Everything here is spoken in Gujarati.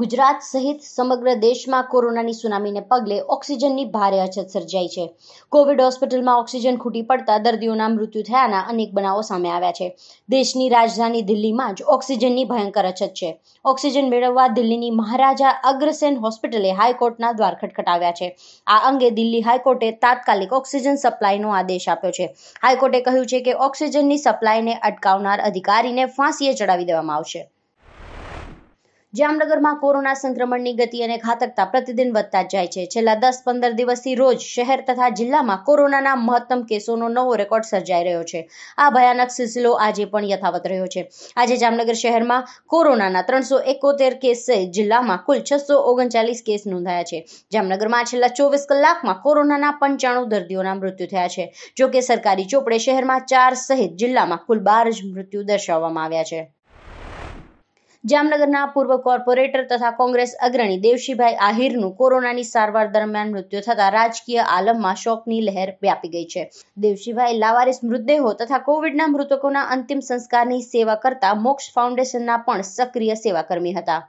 ગુજરાત સહિત સમગ્ર દેશમાં કોરોનાની સુનામીને પગલે ઓક્સિજનની ભારે અછત સર્જાઈ છે કોવિડ હોસ્પિટલમાં ઓક્સિજન ખૂટી પડતા દર્દીઓના મૃત્યુ થયાના અનેક બનાવો સામે આવ્યા છે દેશની રાજધાની દિલ્હીમાં જ ઓક્સિજનની ભયંકર અછત છે ઓક્સિજન મેળવવા દિલ્હીની મહારાજા અગ્રસેન હોસ્પિટલે હાઈકોર્ટના દ્વાર ખટખટાવ્યા છે આ અંગે દિલ્હી હાઈકોર્ટે તાત્કાલિક ઓક્સિજન સપ્લાયનો આદેશ આપ્યો છે હાઈકોર્ટે કહ્યું છે કે ઓક્સિજનની સપ્લાયને અટકાવનાર અધિકારીને ફાંસીએ ચડાવી દેવામાં આવશે જામનગરમાં કોરોના સંક્રમણની ગતિ અને ઘાતકતા પ્રતિદિન વધતા જાય છે છેલ્લા દસ પંદર દિવસથી રોજ શહેર તથા જિલ્લામાં કોરોનાના મહત્તમ કેસોનો નવો રેકોર્ડ સર્જાઈ રહ્યો છે આ ભયાનક સિલસિલો આજે પણ યથાવત રહ્યો છે આજે જામનગર શહેરમાં કોરોનાના ત્રણસો એકોતેર કેસ જિલ્લામાં કુલ છસો ઓગણચાલીસ કેસ નોંધાયા છે જામનગરમાં છેલ્લા ચોવીસ કલાકમાં કોરોનાના પંચાણું દર્દીઓના મૃત્યુ થયા છે જોકે સરકારી ચોપડે શહેરમાં ચાર સહિત જિલ્લામાં કુલ બાર જ મૃત્યુ દર્શાવવામાં આવ્યા છે જામનગરના પૂર્વ કોર્પોરેટર તથા કોંગ્રેસ અગ્રણી દેવશીભાઈ આહિરનું કોરોનાની સારવાર દરમિયાન મૃત્યુ થતાં રાજકીય આલમમાં શોકની લહેર વ્યાપી ગઈ છે દેવશીભાઈ લાવારિસ મૃતદેહો તથા કોવિડના મૃતકોના અંતિમ સંસ્કારની સેવા કરતા મોક્ષ ફાઉન્ડેશનના પણ સક્રિય સેવાકર્મી હતા